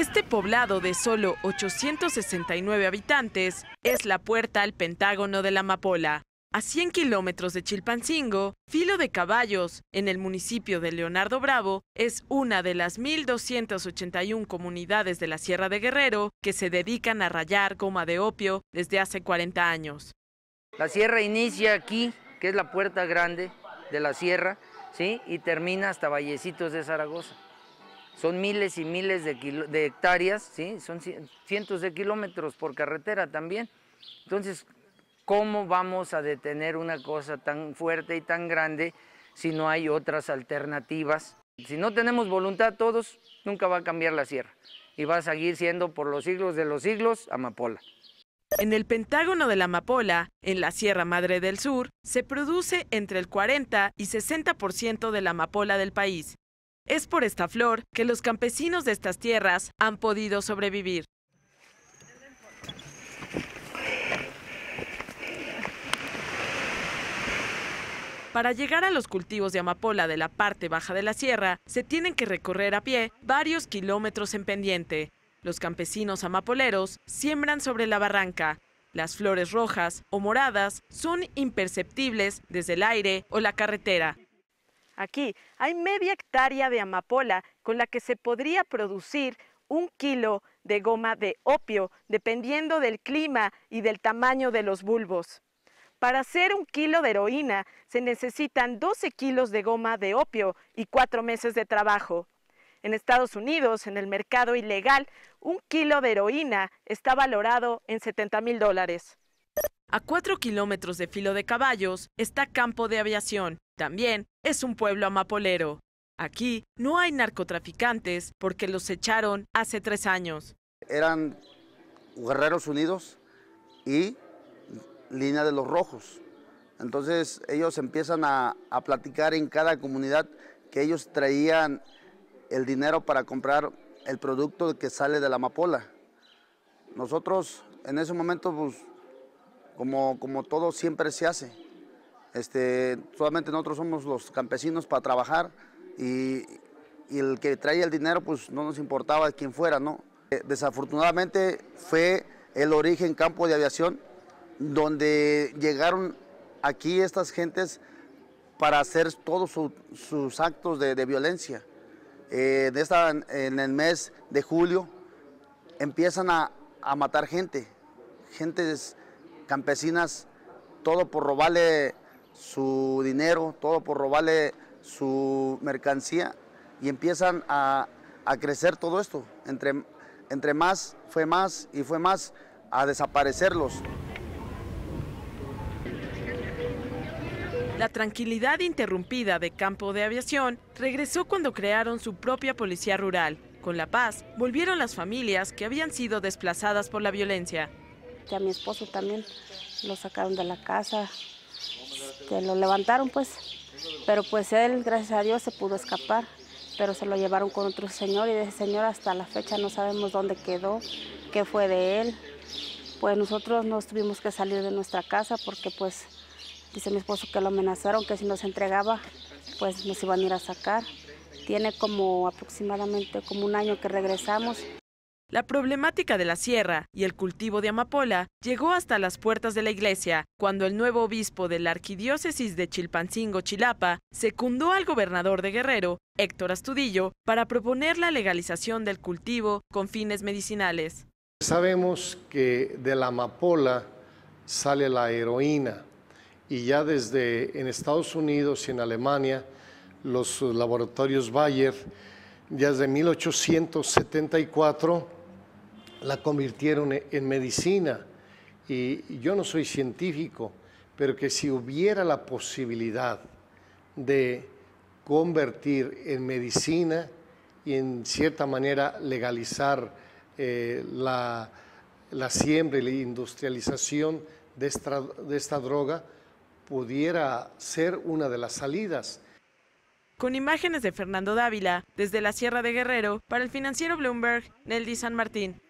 Este poblado de solo 869 habitantes es la puerta al Pentágono de la Amapola. A 100 kilómetros de Chilpancingo, Filo de Caballos, en el municipio de Leonardo Bravo, es una de las 1.281 comunidades de la Sierra de Guerrero que se dedican a rayar goma de opio desde hace 40 años. La sierra inicia aquí, que es la puerta grande de la sierra, ¿sí? y termina hasta Vallecitos de Zaragoza son miles y miles de, hectáreas, ¿sí? son cientos de kilómetros por carretera también. Entonces, ¿cómo vamos a detener una cosa tan fuerte y tan grande si no hay otras alternativas? Si no tenemos voluntad todos, nunca va a cambiar la sierra y va a seguir siendo por los siglos de los siglos amapola. En el Pentágono de la Amapola, en la Sierra Madre del Sur, se produce entre el 40 y 60% de la amapola del país, es por esta flor que los campesinos de estas tierras han podido sobrevivir. Para llegar a los cultivos de amapola de la parte baja de la sierra, se tienen que recorrer a pie varios kilómetros en pendiente. Los campesinos amapoleros siembran sobre la barranca. Las flores rojas o moradas son imperceptibles desde el aire o la carretera. Aquí hay media hectárea de amapola con la que se podría producir un kilo de goma de opio, dependiendo del clima y del tamaño de los bulbos. Para hacer un kilo de heroína se necesitan 12 kilos de goma de opio y cuatro meses de trabajo. En Estados Unidos, en el mercado ilegal, un kilo de heroína está valorado en 70 mil dólares. A 4 kilómetros de filo de caballos está Campo de Aviación, también es un pueblo amapolero. Aquí no hay narcotraficantes porque los echaron hace tres años. Eran Guerreros Unidos y Línea de los Rojos. Entonces ellos empiezan a, platicar en cada comunidad que ellos traían el dinero para comprar el producto que sale de la amapola. Nosotros en ese momento, pues, como todo siempre se hace, este, solamente nosotros somos los campesinos para trabajar y, el que traía el dinero pues no nos importaba quién fuera, ¿no? Eh, desafortunadamente fue el origen campo de aviación donde llegaron aquí estas gentes para hacer todos sus actos de, violencia. de eh, esta, en el mes de julio empiezan a, a matar gente, gentes campesinas, todo por robarle su dinero, todo por robarle su mercancía y empiezan a, crecer todo esto. Entre, entre más fue más y fue más a desaparecerlos. La tranquilidad interrumpida de Campo de Aviación regresó cuando crearon su propia policía rural. Con la paz volvieron las familias que habían sido desplazadas por la violencia. Que mi esposo también lo sacaron de la casa, lo levantaron pues, pero pues él, gracias a Dios, se pudo escapar, pero se lo llevaron con otro señor y de ese señor hasta la fecha no sabemos dónde quedó, qué fue de él. Pues nosotros nos tuvimos que salir de nuestra casa porque pues dice mi esposo que lo amenazaron, que si nos entregaba pues nos iban a ir a sacar. Tiene como aproximadamente como un año que regresamos la problemática de la sierra y el cultivo de amapola llegó hasta las puertas de la iglesia, cuando el nuevo obispo de la arquidiócesis de Chilpancingo, Chilapa, secundó al gobernador de Guerrero, Héctor Astudillo, para proponer la legalización del cultivo con fines medicinales. Sabemos que de la amapola sale la heroína y ya desde en Estados Unidos y en Alemania los laboratorios Bayer ya desde 1874 la convirtieron e-, en medicina. Y yo no soy científico, pero que si hubiera la posibilidad de convertir en medicina y en cierta manera legalizar eh, la, siembra y la industrialización de esta, droga, pudiera ser una de las salidas. Con imágenes de Fernando Dávila, desde la Sierra de Guerrero, para el financiero Bloomberg, Neldi San Martín.